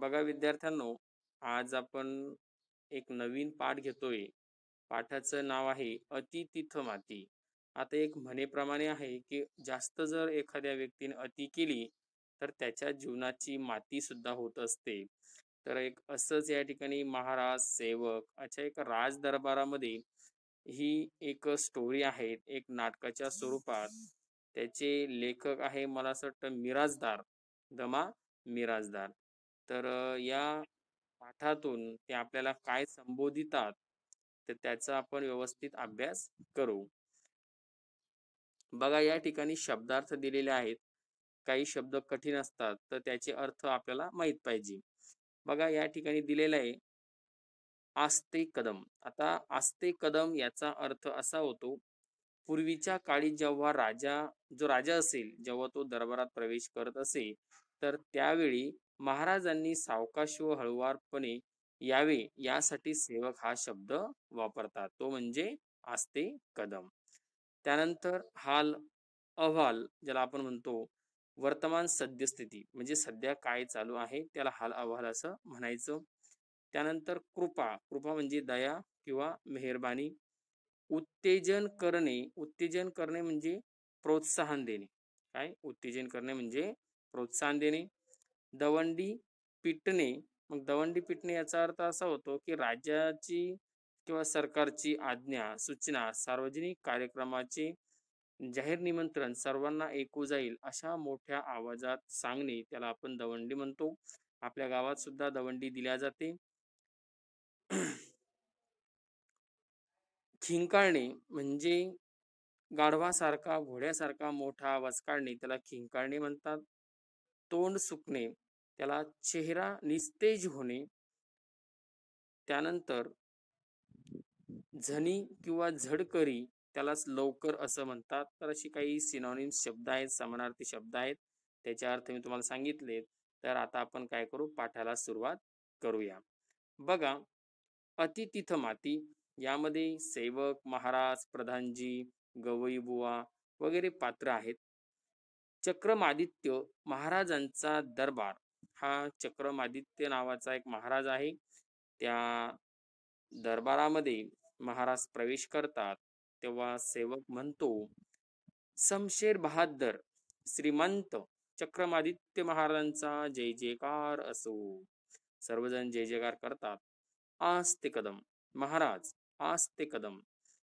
बघा विद्यार्थ्यांनो आज आपण एक नवीन पाठ घेतोय पाठाचं नाव आहे अति तिथ माती आता एक म्हणेप्रमाणे आहे की जास्त जर एखाद्या व्यक्तीने अति केली तर त्याच्या जीवनाची माती सुद्धा होत असते तर एक असंच या ठिकाणी महाराज सेवक अशा एक राज दरबारामध्ये ही एक स्टोरी आहे एक नाटकाच्या स्वरूपात त्याचे लेखक आहे मला असं वाटतं मिराजदार दमा मिराजदार तर या पाठातून ते आपल्याला काय संबोधितात तर त्याचा आपण व्यवस्थित अभ्यास करू बघा या ठिकाणी शब्दार्थ दिलेले आहेत काही शब्द कठीण असतात तर त्याचे अर्थ आपल्याला माहित पाहिजे बघा या ठिकाणी दिलेला आहे आस्ते कदम आता आस्ते कदम याचा अर्थ असा होतो पूर्वीच्या काळी जेव्हा राजा जो राजा असेल जेव्हा तो दरबारात प्रवेश करत असे तर त्यावेळी महाराजांनी सावकाश व हळुवारपणे यावे यासाठी सेवक हा शब्द वापरतात तो म्हणजे आस्ते कदम त्यानंतर हाल अहवाल ज्याला आपण म्हणतो वर्तमान सद्यस्थिती म्हणजे सध्या काय चालू आहे त्याला हाल अहवाल असं म्हणायचं त्यानंतर कृपा कृपा म्हणजे दया किंवा मेहरबानी उत्तेजन करणे उत्तेजन करणे म्हणजे प्रोत्साहन देणे काय उत्तेजन करणे म्हणजे प्रोत्साहन देणे दवंडी पिटणे मग दवंडी पिटणे याचा अर्थ असा होतो की राज्याची किंवा सरकारची आज्ञा सूचना सार्वजनिक कार्यक्रमाचे जाहीर निमंत्रण सर्वांना ऐकू जाईल अशा मोठ्या आवाजात सांगणे त्याला आपण दवंडी म्हणतो आपल्या गावात सुद्धा दवंडी दिल्या जाते खिंकाळणे म्हणजे गाढवासारखा घोड्यासारखा मोठा आवाज काढणे त्याला खिंकाळणे म्हणतात तोंड सुकणे त्याला चेहरा निस्तेज होणे त्यानंतर झनी किंवा झडकरी त्यालाच लवकर असं म्हणतात तर अशी काही सिनॉनिम शब्द आहेत समानार्थी शब्द आहेत त्याच्या अर्थ मी तुम्हाला सांगितले तर आता आपण काय करू पाठाला सुरुवात करूया बघा अति तिथ माती यामध्ये सेवक महाराज प्रधानजी गवई वगैरे पात्र आहेत चक्रमादित्य महाराजांचा दरबार हा चक्रमादित्य नावाचा एक महाराज आहे त्या दरबारामध्ये महाराज प्रवेश करतात तेव्हा सेवक म्हणतो समशेर बहादर श्रीमंत चक्रमादित्य महाराजांचा जय जयकार असो सर्वजण जय जयकार करतात आस्ते कदम महाराज आस्ते कदम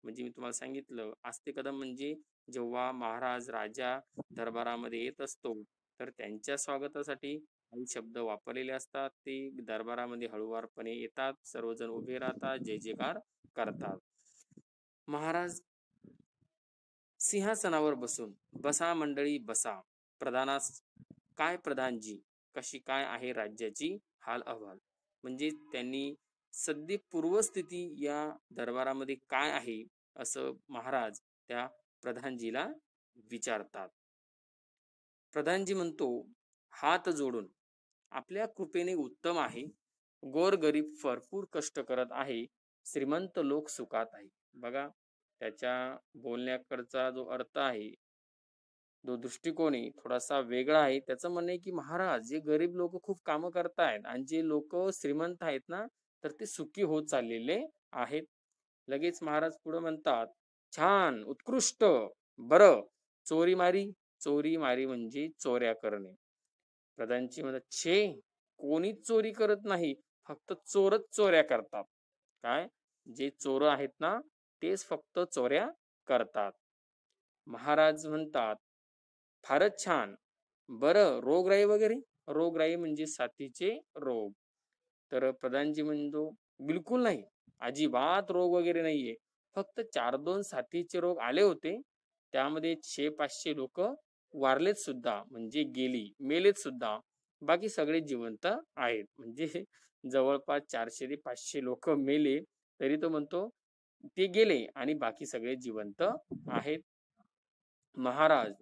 म्हणजे मी तुम्हाला सांगितलं आस्ते कदम म्हणजे जेव्हा महाराज राजा दरबारामध्ये येत असतो तर त्यांच्या स्वागतासाठी काही शब्द वापरलेले असतात ते दरबारामध्ये हळूवारपणे येतात सर्वजण उभे राहतात जय जयकार करतात महाराज सिंहासनावर बसून बसा मंडळी बसा प्रधानास काय प्रधानजी कशी काय आहे राज्याची हाल अहवाल म्हणजे त्यांनी सध्या पूर्वस्थिती या दरबारामध्ये काय आहे असं महाराज त्या प्रधानजीला विचारतात प्रधानजी म्हणतो हात जोडून आपल्या कृपेने उत्तम आहे गरीब भरपूर कष्ट करत आहे श्रीमंत लोक सुखात आहे बघा त्याच्या बोलण्याकडचा जो अर्थ आहे जो दृष्टिकोन आहे थोडासा वेगळा आहे त्याचं आहे की महाराज जे गरीब लोक खूप कामं करतायत आणि जे लोक श्रीमंत आहेत ना तर ते सुखी होत चाललेले आहेत लगेच महाराज पुढे म्हणतात छान उत्कृष्ट बर चोरी मारी चोरी मारी म्हणजे चोऱ्या करणे प्रधानची म्हणतात छे कोणीच चोरी करत नाही फक्त चोरच चोऱ्या करतात काय जे चोर आहेत ना तेच फक्त चोऱ्या करतात महाराज म्हणतात फारच छान बर रोगराई वगैरे रोगराई म्हणजे साथीचे रोग तर प्रधानजी म्हणतो बिलकुल नाही अजिबात रोग वगैरे नाहीये फक्त चार दोन साथीचे रोग आले होते त्यामध्ये शे पाचशे लोक वारलेत सुद्धा म्हणजे गेली मेलेत सुद्धा बाकी सगळे जिवंत आहेत म्हणजे जवळपास चारशे ते पाचशे लोक मेले तरी तो म्हणतो ते गेले आणि बाकी सगळे जिवंत आहेत महाराज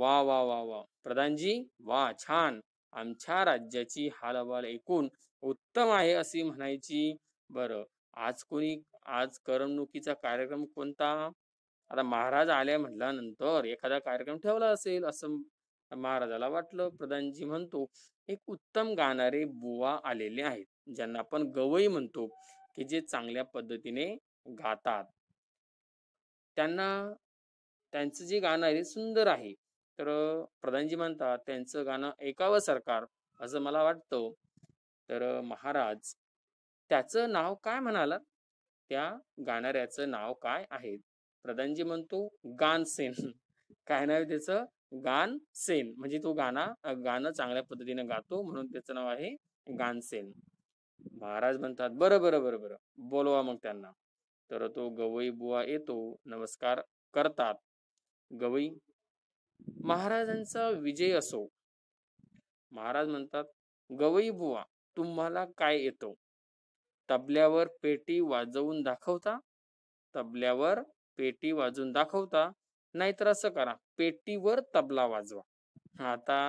वा वा वा वा प्रधानजी वा छान आमच्या राज्याची हालवाल ऐकून उत्तम आहे असे म्हणायची बर आज कोणी आज करमणुकीचा कार्यक्रम कोणता आता महाराज आले म्हटल्यानंतर एखादा कार्यक्रम ठेवला असेल असं महाराजाला वाटलं प्रधानजी म्हणतो एक उत्तम गाणारे बुवा आलेले आहेत ज्यांना आपण गवई म्हणतो की जे चांगल्या पद्धतीने गातात त्यांना त्यांचं जे गाणं आहे सुंदर आहे तर प्रधानजी म्हणतात त्यांचं गाणं ऐकावं सरकार असं मला वाटतं तर महाराज त्याचं नाव काय म्हणाला त्या गाणाऱ्याचं नाव काय आहे प्रधानजी म्हणतो गानसेन काय नाव त्याचं गानसेन म्हणजे तो गाणं गाणं चांगल्या पद्धतीने गातो म्हणून त्याचं नाव आहे गानसेन महाराज म्हणतात बरं बरं बरं बरं बोलवा मग त्यांना तर तो गवई बुवा येतो नमस्कार करतात गवई महाराजांचा विजय असो महाराज म्हणतात गवई बुवा तुम्हाला काय येतो तबल्यावर पेटी वाजवून दाखवता तबल्यावर पेटी वाजवून दाखवता नाहीतर असं करा पेटीवर तबला वाजवा आता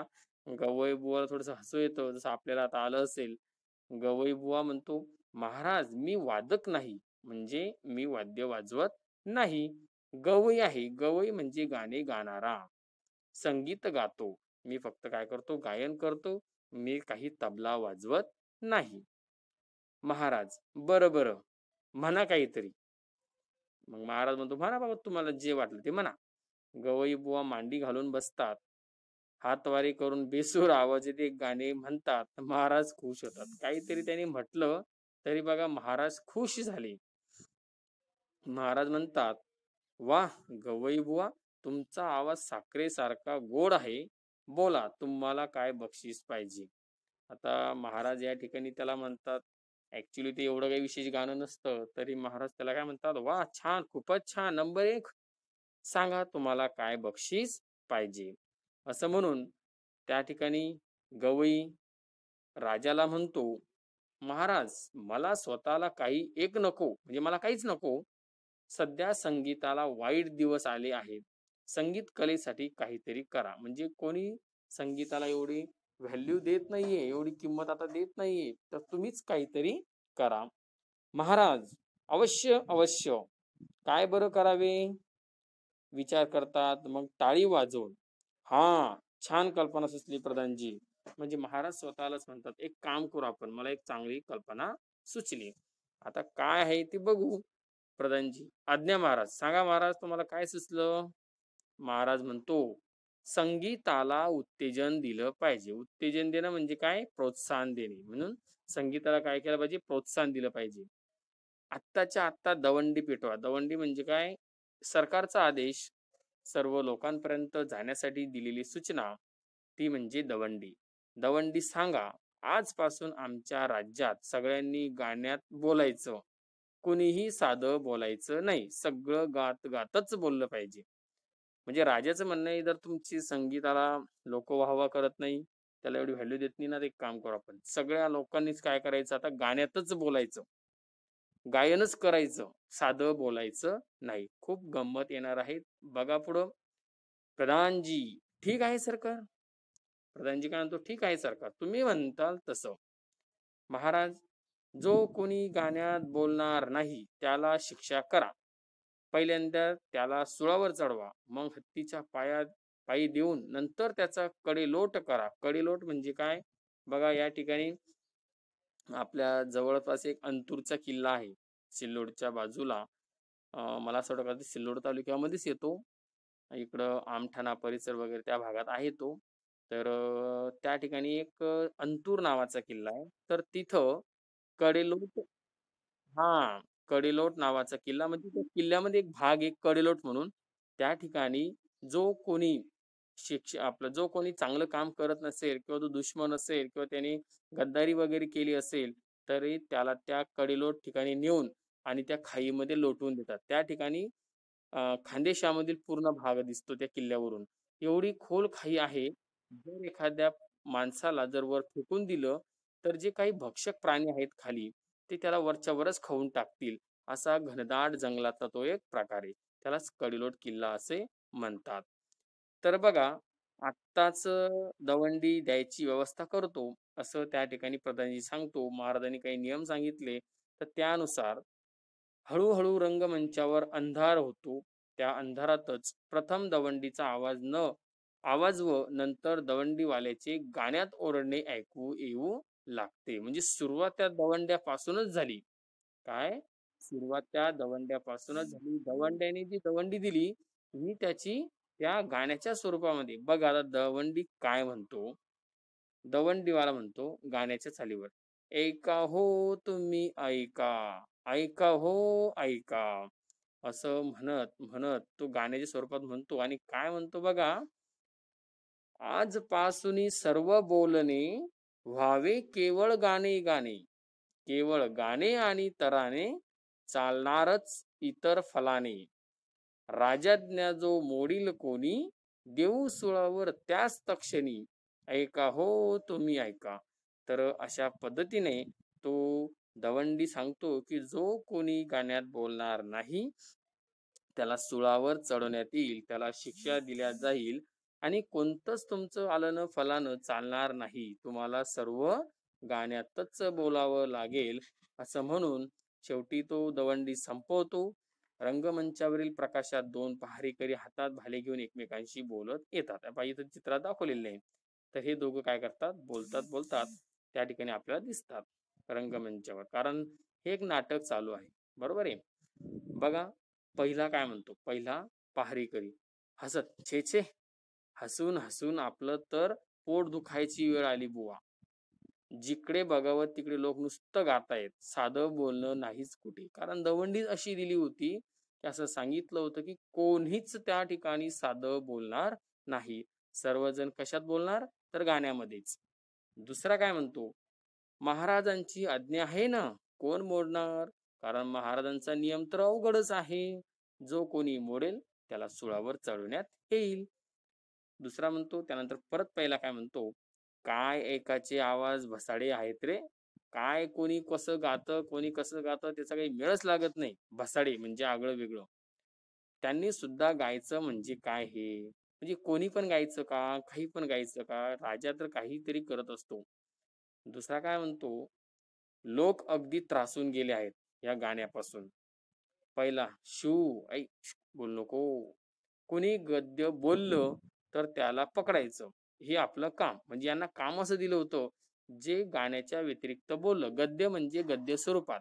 गवई बुवा थोडस हसू येतो जसं आपल्याला आता आलं असेल गवई बुवा म्हणतो महाराज मी वादक नाही म्हणजे मी वाद्य वाजवत नाही गवई आहे गवई म्हणजे गाणे गाणारा संगीत गातो मी फक्त काय करतो गायन करतो मी काही तबला वाजवत नाही महाराज बर बर म्हणा काहीतरी मग महाराज म्हणतो म्हणा बाबा तुम्हाला जे वाटलं ते म्हणा गवई बुवा मांडी घालून बसतात हातवारी करून बेसूर आवाज येते गाणे म्हणतात महाराज खुश होतात काहीतरी त्यांनी म्हटलं तरी बघा महाराज खुश झाले महाराज म्हणतात वा गवई बुवा तुमचा आवाज साखरेसारखा गोड आहे बोला तुम्हाला काय बक्षीस पाहिजे आता महाराज या ठिकाणी त्याला म्हणतात ऍक्च्युली ते एवढं काही विशेष गाणं नसतं तरी महाराज त्याला काय म्हणतात वा छान खूपच छान नंबर एक सांगा तुम्हाला काय बक्षीस पाहिजे असं म्हणून त्या ठिकाणी गवई राजाला म्हणतो महाराज मला स्वतःला काही एक नको म्हणजे मला काहीच नको सध्या संगीताला वाईट दिवस आले आहेत संगीत कलेसाठी काहीतरी करा म्हणजे कोणी संगीताला एवढी व्हॅल्यू देत नाहीये एवढी किंमत आता देत नाहीये तर तुम्हीच काहीतरी करा महाराज अवश्य अवश्य काय बरं करावे विचार करतात मग टाळी वाजवून हा छान कल्पना सुचली प्रधानजी म्हणजे महाराज स्वतःलाच म्हणतात एक काम करू आपण मला एक चांगली कल्पना सुचली आता काय आहे ते बघू प्रधानजी आज्ञा महाराज सांगा महाराज तुम्हाला काय सुचलं महाराज म्हणतो संगीताला उत्तेजन दिलं पाहिजे उत्तेजन देणं म्हणजे काय प्रोत्साहन देणे म्हणून संगीताला काय केलं पाहिजे प्रोत्साहन दिलं पाहिजे आत्ताच्या आत्ता दवंडी पेटवा दवंडी म्हणजे काय सरकारचा आदेश सर्व लोकांपर्यंत जाण्यासाठी दिलेली सूचना ती म्हणजे दवंडी दवंडी सांगा आजपासून आमच्या राज्यात सगळ्यांनी गाण्यात बोलायचं कुणीही साधं बोलायचं नाही सगळं गात गातच बोललं पाहिजे म्हणजे राजाचं म्हणणं आहे जर तुमची संगीताला लोक वाहवा करत नाही त्याला एवढी व्हॅल्यू देत नाही ना एक काम करू आपण सगळ्या लोकांनीच काय करायचं आता गाण्यातच बोलायचं गायनच करायचं साधं बोलायचं नाही खूप गंमत येणार आहे बघा पुढं प्रधानजी ठीक आहे सरकार प्रधानजी काय म्हणतो ठीक आहे सरकार तुम्ही म्हणताल तसं महाराज जो कोणी गाण्यात बोलणार नाही त्याला शिक्षा करा पहिल्यांदा त्याला सुळावर चढवा मग हत्तीच्या पाया पायी देऊन नंतर त्याचा कडेलोट करा कडेलोट म्हणजे काय बघा या ठिकाणी आपल्या जवळपास एक अंतूरचा किल्ला आहे सिल्लोडच्या बाजूला मला असं वाटतं सिल्लोड तालुक्यामध्येच येतो इकडं आमठाणा परिसर वगैरे त्या भागात आहे तो तर त्या ठिकाणी एक अंतूर नावाचा किल्ला आहे तर तिथं कडेलोट हा कडेलोट नावाचा किल्ला म्हणजे त्या किल्ल्यामध्ये एक भाग एक कडेलोट म्हणून त्या ठिकाणी जो कोणी शिक्षक आपला जो कोणी चांगलं काम करत नसेल किंवा तो दुश्मन असेल किंवा त्याने गद्दारी वगैरे केली असेल तरी त्याला त्या कडेलोट ठिकाणी नेऊन आणि त्या खाईमध्ये लोटवून देतात त्या ठिकाणी खानदेशामधील पूर्ण भाग दिसतो त्या किल्ल्यावरून एवढी खोल खाई आहे जर एखाद्या माणसाला जर वर फेकून दिलं तर जे काही भक्षक प्राणी आहेत खाली ते त्याला वरच्यावरच खाऊन टाकतील असा घनदाट जंगलाचा तो एक प्रकार आहे त्यालाच कडिलोट किल्ला असे म्हणतात तर बघा आत्ताच दवंडी द्यायची व्यवस्था करतो असं त्या ठिकाणी प्रधानजी सांगतो महाराजांनी काही नियम सांगितले तर त्यानुसार हळूहळू रंगमंचावर अंधार होतो त्या अंधारातच प्रथम दवंडीचा आवाज न आवाज व नंतर दवंडीवाल्याचे गाण्यात ओरडणे ऐकू येऊ लागते म्हणजे सुरुवात त्या दवंड्यापासूनच झाली काय सुरुवात त्या दवंड्यापासूनच झाली दवंड्याने जी दवंडी दिली ही त्याची त्या गाण्याच्या स्वरूपामध्ये बघ आता दवंडी काय म्हणतो दवंडीवाला म्हणतो गाण्याच्या चालीवर ऐका हो तुम्ही ऐका ऐका हो ऐका असं म्हणत म्हणत तो गाण्याच्या स्वरूपात म्हणतो आणि काय म्हणतो बघा आजपासून सर्व बोलणे व्हावे केवळ गाणे गाणे केवळ गाणे आणि तराने चालणारच इतर फलाने राजाज्ञा जो मोडील कोणी देऊ सुळावर त्याच तक्षणी ऐका हो तुम्ही ऐका तर अशा पद्धतीने तो दवंडी सांगतो की जो कोणी गाण्यात बोलणार नाही त्याला सुळावर चढवण्यात येईल त्याला शिक्षा दिल्या जाईल आणि कोणतंच तुमचं आलं फलानं चालणार नाही तुम्हाला सर्व गाण्यातच बोलावं लागेल असं म्हणून शेवटी तो दवंडी संपवतो रंगमंचावरील प्रकाशात दोन पहारीकरी हातात भाले घेऊन एकमेकांशी बोलत येतात तर चित्रात दाखवलेले नाही तर हे दोघं काय करतात बोलतात बोलतात त्या ठिकाणी आपल्याला दिसतात रंगमंचावर कारण हे एक नाटक चालू आहे बरोबर आहे बघा पहिला काय म्हणतो पहिला पहारीकरी हसत छे छे हसून हसून आपलं तर पोट दुखायची वेळ आली बुवा जिकडे बघावं तिकडे लोक नुसतं गातायत साधं बोलणं नाहीच कुठे कारण दवंडी अशी दिली होती की असं सांगितलं होतं की कोणीच त्या ठिकाणी साधं बोलणार नाही सर्वजण कशात बोलणार तर गाण्यामध्येच दुसरा काय म्हणतो महाराजांची आज्ञा आहे ना कोण मोडणार कारण महाराजांचा नियम तर अवघडच आहे जो कोणी मोडेल त्याला सुळावर चढवण्यात येईल दुसरा म्हणतो त्यानंतर परत पहिला काय म्हणतो काय एकाचे आवाज भसाडे आहेत रे काय कोणी कसं गातं कोणी कसं गातं त्याचा काही मिळच लागत नाही भसाडे म्हणजे आगळं वेगळं त्यांनी सुद्धा गायचं म्हणजे काय हे म्हणजे कोणी पण गायचं का काही पण गायचं का राजा तर काहीतरी करत असतो दुसरा काय म्हणतो लोक अगदी त्रासून गेले आहेत या गाण्यापासून पहिला शू ऐ बोल नको कोणी गद्य बोललं तर त्याला पकडायचं हे आपलं काम म्हणजे यांना काम असं दिलं होतं जे गाण्याच्या व्यतिरिक्त बोललं गद्य म्हणजे गद्य स्वरूपात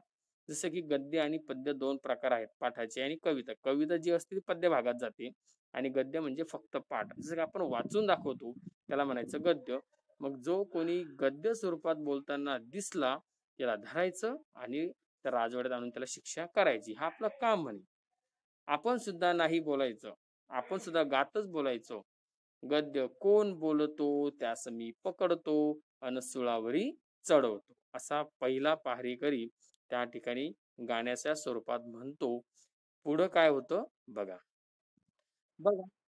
जसं की गद्य आणि पद्य दोन प्रकार आहेत पाठाचे आणि कविता कविता जी असते ती पद्य भागात जाते आणि गद्य म्हणजे फक्त पाठ जसं की आपण वाचून दाखवतो त्याला म्हणायचं गद्य मग जो कोणी गद्य स्वरूपात बोलताना दिसला त्याला धरायचं आणि त्या राजवाड्यात आणून त्याला शिक्षा करायची हा आपलं काम म्हणे आपण सुद्धा नाही बोलायचं आपण सुद्धा गातच बोलायचो गद्य कोण बोलतो त्यास मी पकडतो अन सुळावरी चढवतो असा पहिला करी त्या ठिकाणी गाण्याच्या स्वरूपात म्हणतो पुढं काय होतं बघा बघा